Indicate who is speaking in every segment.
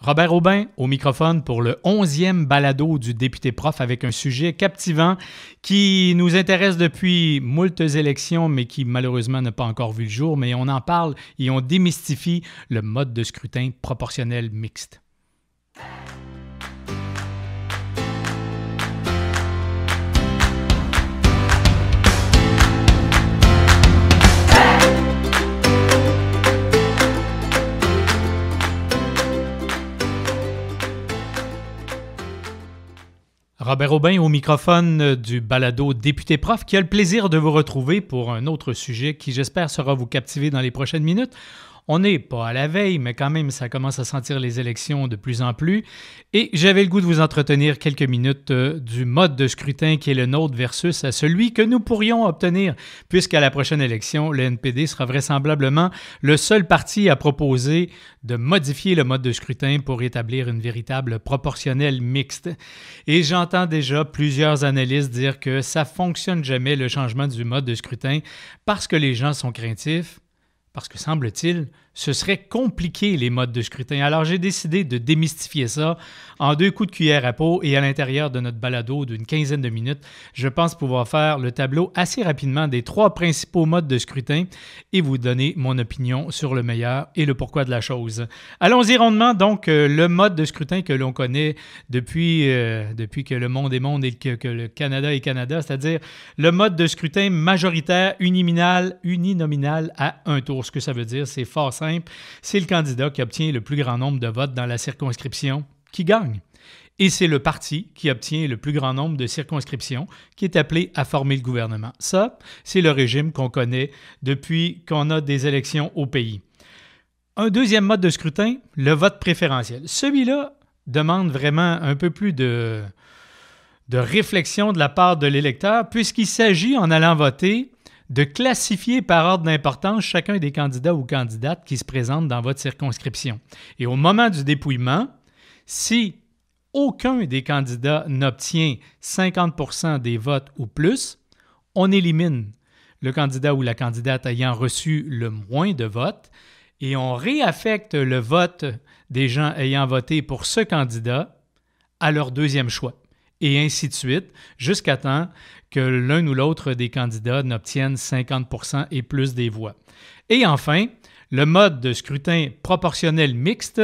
Speaker 1: Robert Aubin au microphone pour le 11e balado du député prof avec un sujet captivant qui nous intéresse depuis moultes élections mais qui malheureusement n'a pas encore vu le jour, mais on en parle et on démystifie le mode de scrutin proportionnel mixte. Robert Aubin au microphone euh, du balado Député Prof qui a le plaisir de vous retrouver pour un autre sujet qui j'espère sera vous captiver dans les prochaines minutes. On n'est pas à la veille, mais quand même, ça commence à sentir les élections de plus en plus. Et j'avais le goût de vous entretenir quelques minutes euh, du mode de scrutin qui est le nôtre versus celui que nous pourrions obtenir, puisqu'à la prochaine élection, le NPD sera vraisemblablement le seul parti à proposer de modifier le mode de scrutin pour établir une véritable proportionnelle mixte. Et j'entends déjà plusieurs analystes dire que ça fonctionne jamais le changement du mode de scrutin parce que les gens sont craintifs parce que semble-t-il, ce serait compliqué les modes de scrutin. Alors j'ai décidé de démystifier ça en deux coups de cuillère à peau et à l'intérieur de notre balado d'une quinzaine de minutes, je pense pouvoir faire le tableau assez rapidement des trois principaux modes de scrutin et vous donner mon opinion sur le meilleur et le pourquoi de la chose. Allons-y rondement donc euh, le mode de scrutin que l'on connaît depuis, euh, depuis que le monde est monde et que, le Canada est Canada, c'est-à-dire le mode de scrutin majoritaire uniminal, uninominal à un tour. Ce que ça veut dire, c'est fort c'est le candidat qui obtient le plus grand nombre de votes dans la circonscription qui gagne. Et c'est le parti qui obtient le plus grand nombre de circonscriptions qui est appelé à former le gouvernement. Ça, c'est le régime qu'on connaît depuis qu'on a des élections au pays. Un deuxième mode de scrutin, le vote préférentiel. Celui-là demande vraiment un peu plus de, de réflexion de la part de l'électeur, puisqu'il s'agit, en allant voter, de classifier par ordre d'importance chacun des candidats ou candidates qui se présentent dans votre circonscription. Et au moment du dépouillement, si aucun des candidats n'obtient 50 des votes ou plus, on élimine le candidat ou la candidate ayant reçu le moins de votes et on réaffecte le vote des gens ayant voté pour ce candidat à leur deuxième choix et ainsi de suite, jusqu'à temps que l'un ou l'autre des candidats n'obtienne 50 et plus des voix. Et enfin, le mode de scrutin proportionnel mixte,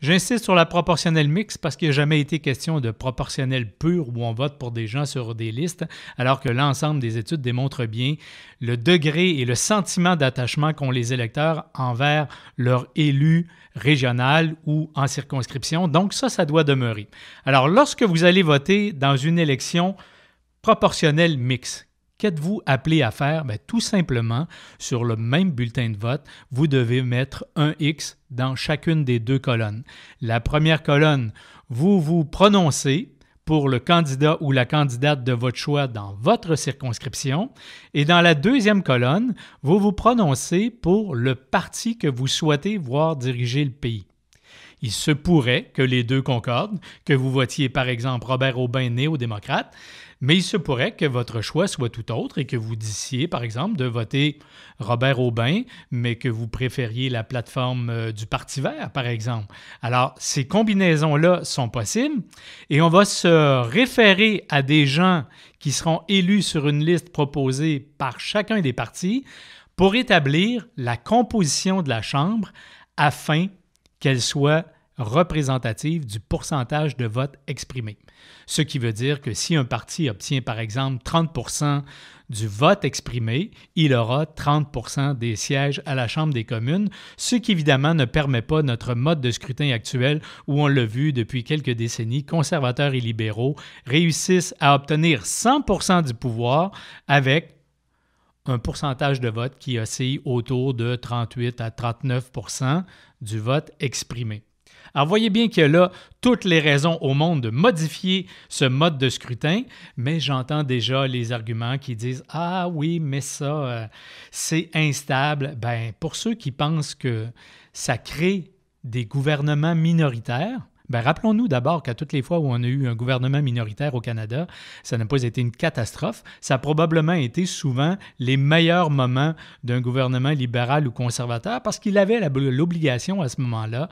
Speaker 1: j'insiste sur la proportionnelle mixte parce qu'il a jamais été question de proportionnel pur où on vote pour des gens sur des listes, alors que l'ensemble des études démontrent bien le degré et le sentiment d'attachement qu'ont les électeurs envers leur élu régional ou en circonscription. Donc ça, ça doit demeurer. Alors lorsque vous allez voter dans une élection proportionnel mix. Qu'êtes-vous appelé à faire? Ben, tout simplement, sur le même bulletin de vote, vous devez mettre un X dans chacune des deux colonnes. La première colonne, vous vous prononcez pour le candidat ou la candidate de votre choix dans votre circonscription. Et dans la deuxième colonne, vous vous prononcez pour le parti que vous souhaitez voir diriger le pays. Il se pourrait que les deux concordent, que vous votiez par exemple Robert Aubin néo-démocrate, mais il se pourrait que votre choix soit tout autre et que vous dissiez, par exemple, de voter Robert Aubin, mais que vous préfériez la plateforme euh, du Parti vert, par exemple. Alors, ces combinaisons-là sont possibles et on va se référer à des gens qui seront élus sur une liste proposée par chacun des partis pour établir la composition de la Chambre afin qu'elle soit représentative du pourcentage de vote exprimé. Ce qui veut dire que si un parti obtient par exemple 30 du vote exprimé, il aura 30 des sièges à la Chambre des communes, ce qui évidemment ne permet pas notre mode de scrutin actuel où on l'a vu depuis quelques décennies, conservateurs et libéraux réussissent à obtenir 100 du pouvoir avec un pourcentage de vote qui oscille autour de 38 à 39 du vote exprimé. Alors voyez bien qu'il y a là toutes les raisons au monde de modifier ce mode de scrutin, mais j'entends déjà les arguments qui disent Ah oui, mais ça, euh, c'est instable. Ben, pour ceux qui pensent que ça crée des gouvernements minoritaires, ben, rappelons-nous d'abord qu'à toutes les fois où on a eu un gouvernement minoritaire au Canada, ça n'a pas été une catastrophe. Ça a probablement été souvent les meilleurs moments d'un gouvernement libéral ou conservateur parce qu'il avait l'obligation à ce moment-là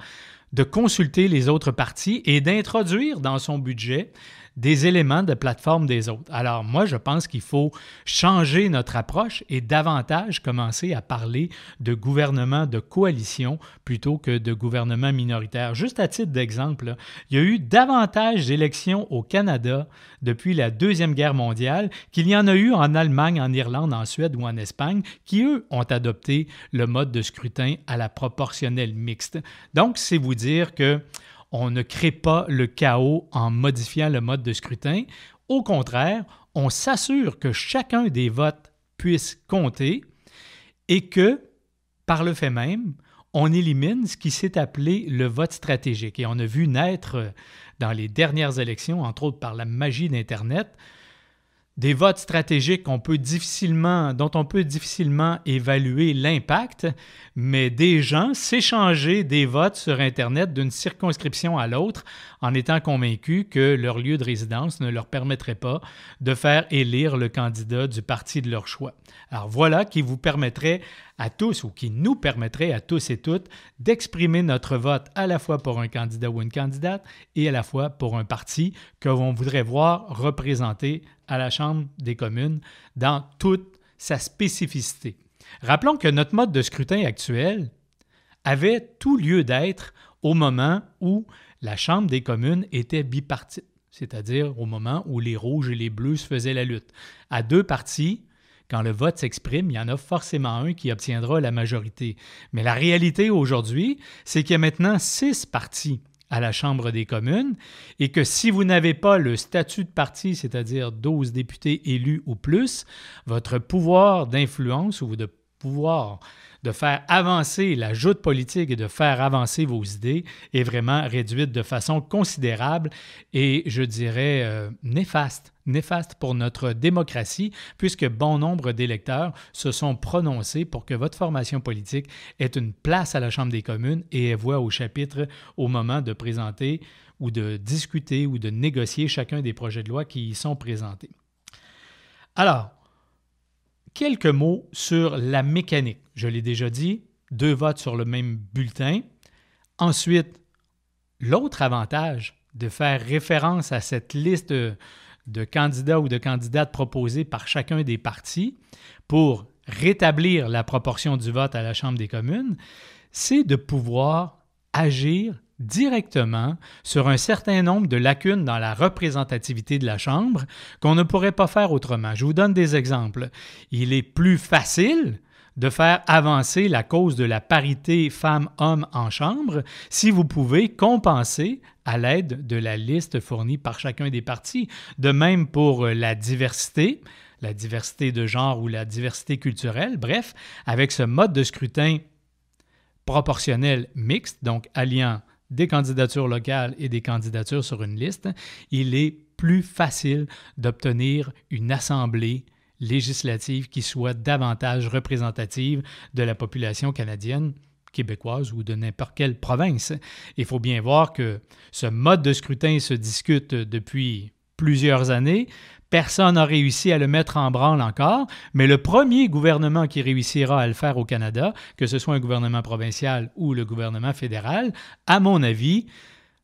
Speaker 1: de consulter les autres parties et d'introduire dans son budget des éléments de plateforme des autres. Alors moi, je pense qu'il faut changer notre approche et davantage commencer à parler de gouvernement de coalition plutôt que de gouvernement minoritaire. Juste à titre d'exemple, il y a eu davantage d'élections au Canada depuis la Deuxième Guerre mondiale qu'il y en a eu en Allemagne, en Irlande, en Suède ou en Espagne, qui, eux, ont adopté le mode de scrutin à la proportionnelle mixte. Donc, c'est vous dire que on ne crée pas le chaos en modifiant le mode de scrutin. Au contraire, on s'assure que chacun des votes puisse compter et que, par le fait même, on élimine ce qui s'est appelé le vote stratégique. Et on a vu naître euh, dans les dernières élections, entre autres par la magie d'Internet, des votes stratégiques dont on peut difficilement évaluer l'impact, mais des gens s'échanger des votes sur Internet d'une circonscription à l'autre en étant convaincus que leur lieu de résidence ne leur permettrait pas de faire élire le candidat du parti de leur choix. Alors voilà qui vous permettrait à tous ou qui nous permettrait à tous et toutes d'exprimer notre vote à la fois pour un candidat ou une candidate et à la fois pour un parti que l'on voudrait voir représenté à la Chambre des communes dans toute sa spécificité. Rappelons que notre mode de scrutin actuel avait tout lieu d'être au moment où la Chambre des communes était bipartite, c'est-à-dire au moment où les rouges et les bleus se faisaient la lutte. À deux partis, quand le vote s'exprime, il y en a forcément un qui obtiendra la majorité. Mais la réalité aujourd'hui, c'est qu'il y a maintenant six partis à la Chambre des communes et que si vous n'avez pas le statut de parti, c'est-à-dire 12 députés élus ou plus, votre pouvoir d'influence ou de pouvoir de faire avancer la joute politique et de faire avancer vos idées est vraiment réduite de façon considérable et, je dirais, euh, néfaste néfaste pour notre démocratie, puisque bon nombre d'électeurs se sont prononcés pour que votre formation politique ait une place à la Chambre des communes et ait voix au chapitre au moment de présenter ou de discuter ou de négocier chacun des projets de loi qui y sont présentés. Alors, quelques mots sur la mécanique. Je l'ai déjà dit, deux votes sur le même bulletin. Ensuite, l'autre avantage de faire référence à cette liste de candidats ou de candidates proposés par chacun des partis pour rétablir la proportion du vote à la Chambre des communes, c'est de pouvoir agir directement sur un certain nombre de lacunes dans la représentativité de la Chambre qu'on ne pourrait pas faire autrement. Je vous donne des exemples. Il est plus facile de faire avancer la cause de la parité femmes-hommes en chambre si vous pouvez compenser à l'aide de la liste fournie par chacun des partis. De même pour euh, la diversité, la diversité de genre ou la diversité culturelle, bref, avec ce mode de scrutin proportionnel mixte, donc alliant des candidatures locales et des candidatures sur une liste, il est plus facile d'obtenir une assemblée législative qui soit davantage représentative de la population canadienne québécoise ou de n'importe quelle province. Il faut bien voir que ce mode de scrutin se discute depuis plusieurs années. Personne n'a réussi à le mettre en branle encore, mais le premier gouvernement qui réussira à le faire au Canada, que ce soit un gouvernement provincial ou le gouvernement fédéral, à mon avis,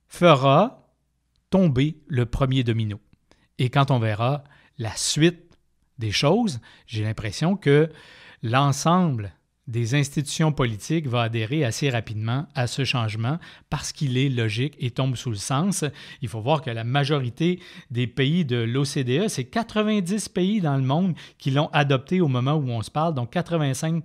Speaker 1: fera tomber le premier domino. Et quand on verra la suite des choses, j'ai l'impression que l'ensemble des institutions politiques va adhérer assez rapidement à ce changement parce qu'il est logique et tombe sous le sens. Il faut voir que la majorité des pays de l'OCDE, c'est 90 pays dans le monde qui l'ont adopté au moment où on se parle, donc 85,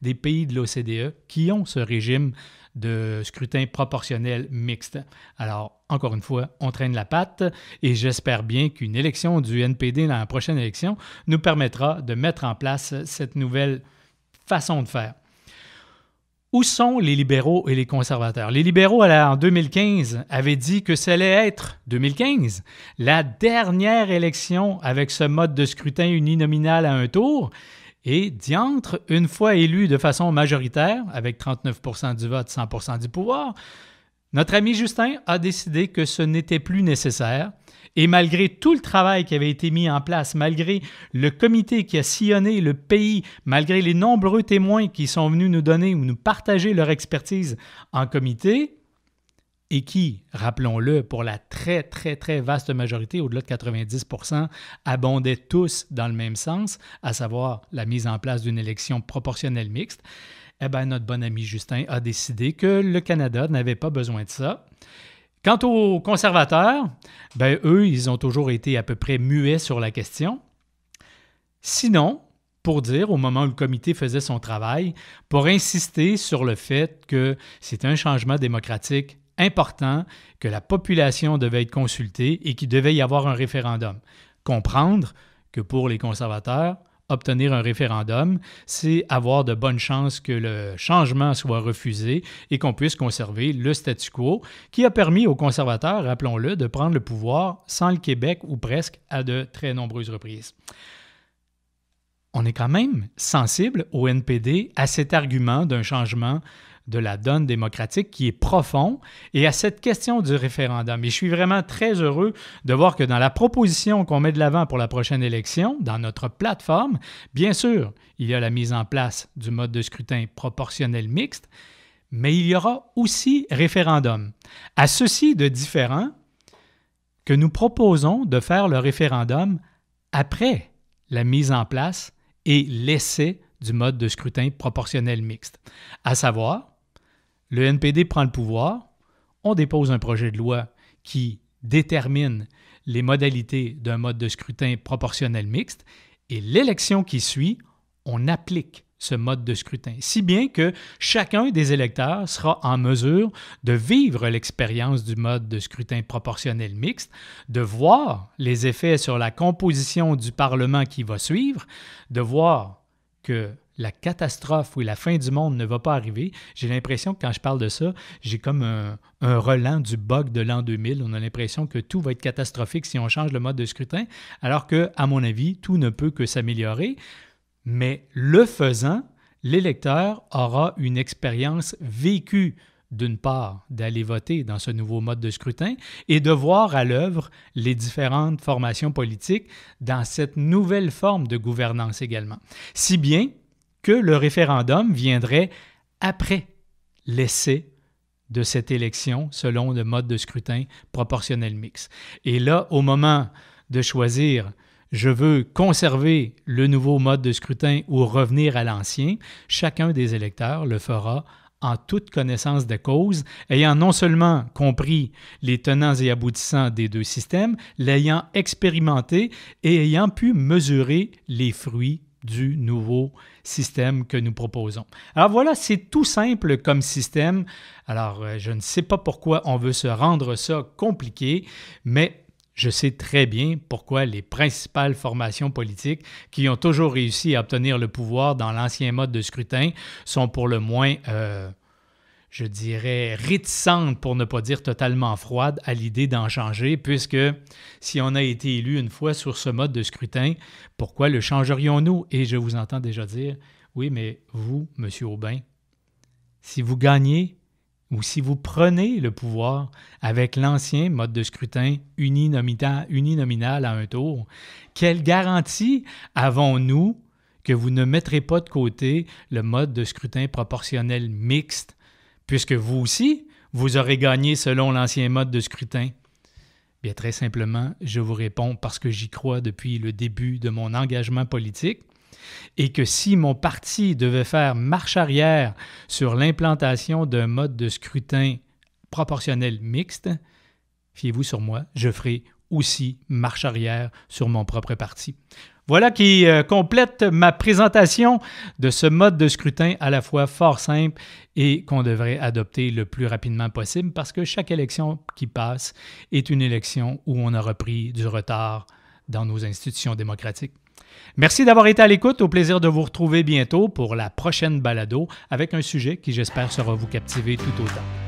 Speaker 1: des pays de l'OCDE qui ont ce régime de scrutin proportionnel mixte. Alors, encore une fois, on traîne la patte et j'espère bien qu'une élection du NPD dans la prochaine élection nous permettra de mettre en place cette nouvelle façon de faire. Où sont les libéraux et les conservateurs? Les libéraux, en 2015, avaient dit que ça allait être 2015, la dernière élection avec ce mode de scrutin uninominal à un tour, et diantre, une fois élu de façon majoritaire, avec 39 du vote, 100 du pouvoir, notre ami Justin a décidé que ce n'était plus nécessaire. Et malgré tout le travail qui avait été mis en place, malgré le comité qui a sillonné le pays, malgré les nombreux témoins qui sont venus nous donner ou nous partager leur expertise en comité, et qui, rappelons-le, pour la très, très, très vaste majorité, au-delà de 90 abondaient tous dans le même sens, à savoir la mise en place d'une élection proportionnelle mixte, eh bien, notre bon ami Justin a décidé que le Canada n'avait pas besoin de ça. Quant aux conservateurs, ben eux, ils ont toujours été à peu près muets sur la question. Sinon, pour dire, au moment où le comité faisait son travail, pour insister sur le fait que c'est un changement démocratique important que la population devait être consultée et qu'il devait y avoir un référendum. Comprendre que pour les conservateurs, obtenir un référendum, c'est avoir de bonnes chances que le changement soit refusé et qu'on puisse conserver le statu quo qui a permis aux conservateurs, rappelons-le, de prendre le pouvoir sans le Québec ou presque à de très nombreuses reprises. On est quand même sensible au NPD à cet argument d'un changement de la donne démocratique qui est profond et à cette question du référendum. Et je suis vraiment très heureux de voir que dans la proposition qu'on met de l'avant pour la prochaine élection, dans notre plateforme, bien sûr, il y a la mise en place du mode de scrutin proportionnel mixte, mais il y aura aussi référendum. À ceci de différent que nous proposons de faire le référendum après la mise en place et l'essai du mode de scrutin proportionnel mixte, à savoir le NPD prend le pouvoir, on dépose un projet de loi qui détermine les modalités d'un mode de scrutin proportionnel mixte, et l'élection qui suit, on applique ce mode de scrutin, si bien que chacun des électeurs sera en mesure de vivre l'expérience du mode de scrutin proportionnel mixte, de voir les effets sur la composition du Parlement qui va suivre, de voir que la catastrophe ou la fin du monde ne va pas arriver. J'ai l'impression que quand je parle de ça, j'ai comme un, un du bug de l'an 2000. On a l'impression que tout va être catastrophique si on change le mode de scrutin, alors que, à mon avis, tout ne peut que s'améliorer. Mais le faisant, l'électeur aura une expérience vécue d'une part, d'aller voter dans ce nouveau mode de scrutin et de voir à l'œuvre les différentes formations politiques dans cette nouvelle forme de gouvernance également. Si bien que le référendum viendrait après l'essai de cette élection selon le mode de scrutin proportionnel mixte. Et là, au moment de choisir je veux conserver le nouveau mode de scrutin ou revenir à l'ancien, chacun des électeurs le fera en toute connaissance de cause, ayant non seulement compris les tenants et aboutissants des deux systèmes, l'ayant expérimenté et ayant pu mesurer les fruits du nouveau système que nous proposons. Alors voilà, c'est tout simple comme système. Alors euh, je ne sais pas pourquoi on veut se rendre ça compliqué, mais je sais très bien pourquoi les principales formations politiques qui ont toujours réussi à obtenir le pouvoir dans l'ancien mode de scrutin sont pour le moins... Euh, je dirais, réticente, pour ne pas dire totalement froide, à l'idée d'en changer, puisque si on a été élu une fois sur ce mode de scrutin, pourquoi le changerions-nous? Et je vous entends déjà dire, oui, mais vous, M. Aubin, si vous gagnez ou si vous prenez le pouvoir avec l'ancien mode de scrutin uninominal, à un tour, quelle garantie avons-nous que vous ne mettrez pas de côté le mode de scrutin proportionnel mixte puisque vous aussi, vous aurez gagné selon l'ancien mode de scrutin? Bien, très simplement, je vous réponds parce que j'y crois depuis le début de mon engagement politique et que si mon parti devait faire marche arrière sur l'implantation d'un mode de scrutin proportionnel mixte, fiez-vous sur moi, je ferai aussi marche arrière sur mon propre parti. Voilà qui euh, complète ma présentation de ce mode de scrutin à la fois fort simple et qu'on devrait adopter le plus rapidement possible parce que chaque élection qui passe est une élection où on a repris du retard dans nos institutions démocratiques. Merci d'avoir été à l'écoute. Au plaisir de vous retrouver bientôt pour la prochaine balado avec un sujet qui, j'espère, sera vous captiver tout autant.